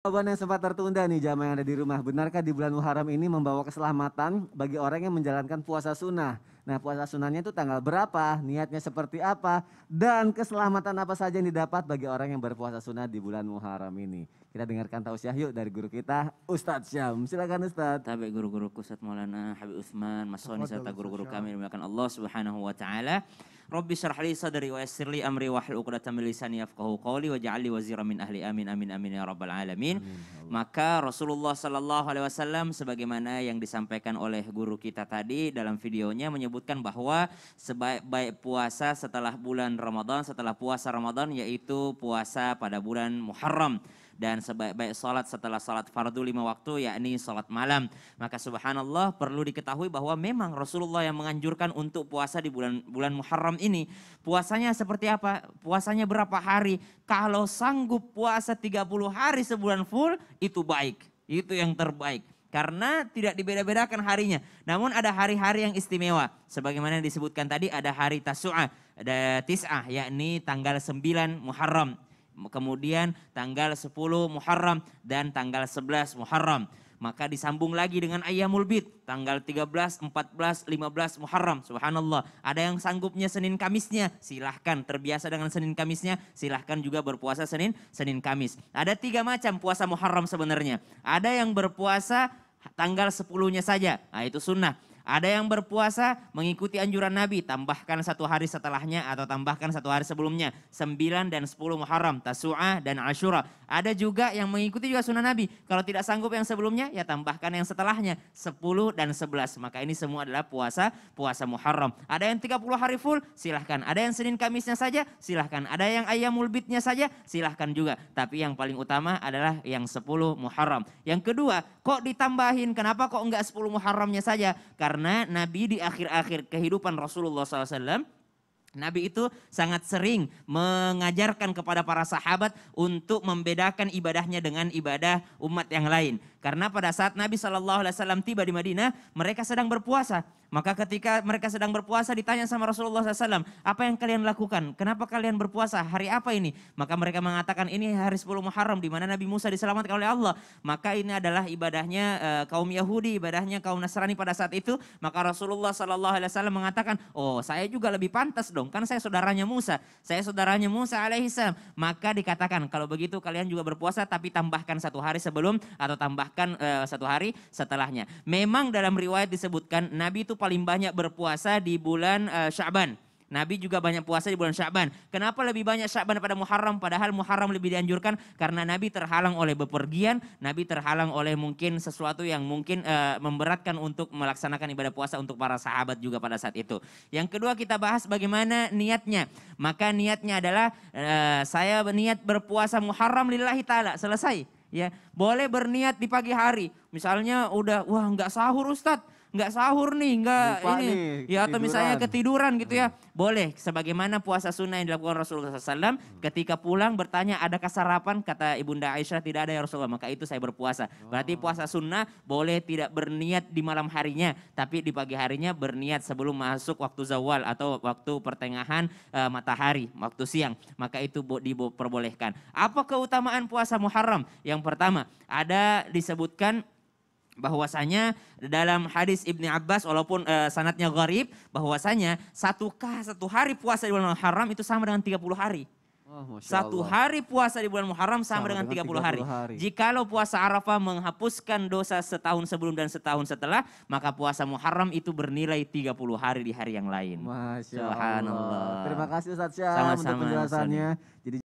Jawaban yang sempat tertunda nih jamaah yang ada di rumah. Benarkah di bulan Muharram ini membawa keselamatan bagi orang yang menjalankan puasa sunnah? Nah puasa sunnahnya itu tanggal berapa, niatnya seperti apa, dan keselamatan apa saja yang didapat bagi orang yang berpuasa sunnah di bulan Muharram ini. Kita dengarkan tausiah yuk dari guru kita Ustadz Syam. Silakan Ustadz. Tapi guru guru Ustadz Maulana Habib Usman, Mas Soni serta guru-guru kami dimuliakan Allah Subhanahu wa taala. Rabbi syrah li sadri wa yassir li amri wa hlul 'uqdatam min lisani yafqahu qawli waj'al li min ahli amin amin amin ya rabbal alamin. Amin. Ya Maka Rasulullah sallallahu alaihi wasallam sebagaimana yang disampaikan oleh guru kita tadi dalam videonya menyebutkan bahwa sebaik-baik puasa setelah bulan Ramadan setelah puasa Ramadan yaitu puasa pada bulan Muharram dan sebaik-baik salat setelah salat fardu lima waktu yakni salat malam. Maka subhanallah perlu diketahui bahwa memang Rasulullah yang menganjurkan untuk puasa di bulan bulan Muharram ini. Puasanya seperti apa? Puasanya berapa hari? Kalau sanggup puasa 30 hari sebulan full itu baik. Itu yang terbaik karena tidak dibeda-bedakan harinya. Namun ada hari-hari yang istimewa. Sebagaimana yang disebutkan tadi ada hari Tasu'ah, ada Tis'ah yakni tanggal 9 Muharram kemudian tanggal 10 Muharram dan tanggal 11 Muharram. Maka disambung lagi dengan Ayyamul Bid, tanggal 13, 14, 15 Muharram. Subhanallah, ada yang sanggupnya Senin Kamisnya, silahkan terbiasa dengan Senin Kamisnya, silahkan juga berpuasa Senin, Senin Kamis. Ada tiga macam puasa Muharram sebenarnya. Ada yang berpuasa tanggal 10-nya saja, nah itu sunnah ada yang berpuasa mengikuti anjuran Nabi, tambahkan satu hari setelahnya atau tambahkan satu hari sebelumnya. Sembilan dan sepuluh Muharram, Tasu'ah dan Ashura. Ada juga yang mengikuti juga sunnah Nabi. Kalau tidak sanggup yang sebelumnya, ya tambahkan yang setelahnya. Sepuluh dan sebelas. Maka ini semua adalah puasa, puasa Muharram. Ada yang tiga puluh hari full, silahkan. Ada yang Senin Kamisnya saja, silahkan. Ada yang ayam ulbitnya saja, silahkan juga. Tapi yang paling utama adalah yang sepuluh Muharram. Yang kedua, kok ditambahin? Kenapa kok enggak sepuluh Muharramnya saja? Karena karena Nabi di akhir-akhir kehidupan Rasulullah SAW, Nabi itu sangat sering mengajarkan kepada para sahabat untuk membedakan ibadahnya dengan ibadah umat yang lain. Karena pada saat Nabi Shallallahu Alaihi Wasallam tiba di Madinah, mereka sedang berpuasa. Maka ketika mereka sedang berpuasa ditanya sama Rasulullah SAW, apa yang kalian lakukan? Kenapa kalian berpuasa? Hari apa ini? Maka mereka mengatakan ini hari 10 Muharram di mana Nabi Musa diselamatkan oleh Allah. Maka ini adalah ibadahnya eh, kaum Yahudi, ibadahnya kaum Nasrani pada saat itu. Maka Rasulullah SAW mengatakan, oh saya juga lebih pantas dong, kan saya saudaranya Musa. Saya saudaranya Musa alaihissalam. Maka dikatakan kalau begitu kalian juga berpuasa tapi tambahkan satu hari sebelum atau tambah bahkan uh, eh, satu hari setelahnya. Memang dalam riwayat disebutkan Nabi itu paling banyak berpuasa di bulan uh, Syaban. Nabi juga banyak puasa di bulan Syaban. Kenapa lebih banyak Syaban pada Muharram? Padahal Muharram lebih dianjurkan karena Nabi terhalang oleh bepergian, Nabi terhalang oleh mungkin sesuatu yang mungkin e, memberatkan untuk melaksanakan ibadah puasa untuk para sahabat juga pada saat itu. Yang kedua kita bahas bagaimana niatnya. Maka niatnya adalah e, saya berniat berpuasa Muharram lillahi taala. Selesai. Ya, boleh berniat di pagi hari. Misalnya udah wah nggak sahur Ustadz, nggak sahur nih, nggak ini, nih, ya atau misalnya ketiduran gitu ya, nah. boleh. Sebagaimana puasa sunnah yang dilakukan Rasulullah SAW, ketika pulang bertanya ada sarapan, kata ibunda Aisyah tidak ada ya Rasulullah, maka itu saya berpuasa. Berarti puasa sunnah boleh tidak berniat di malam harinya, tapi di pagi harinya berniat sebelum masuk waktu zawal atau waktu pertengahan uh, matahari, waktu siang, maka itu diperbolehkan. Apa keutamaan puasa Muharram? Yang pertama, ada disebutkan bahwasanya dalam hadis Ibni Abbas walaupun e, eh, sanatnya gharib bahwasanya satu kah satu hari puasa di bulan Muharram itu sama dengan 30 hari. Oh, satu hari puasa di bulan Muharram sama, sama dengan, 30, hari. hari. Jikalau puasa Arafah menghapuskan dosa setahun sebelum dan setahun setelah, maka puasa Muharram itu bernilai 30 hari di hari yang lain. Masya Allah. Terima kasih Ustaz Syah untuk penjelasannya. Jadi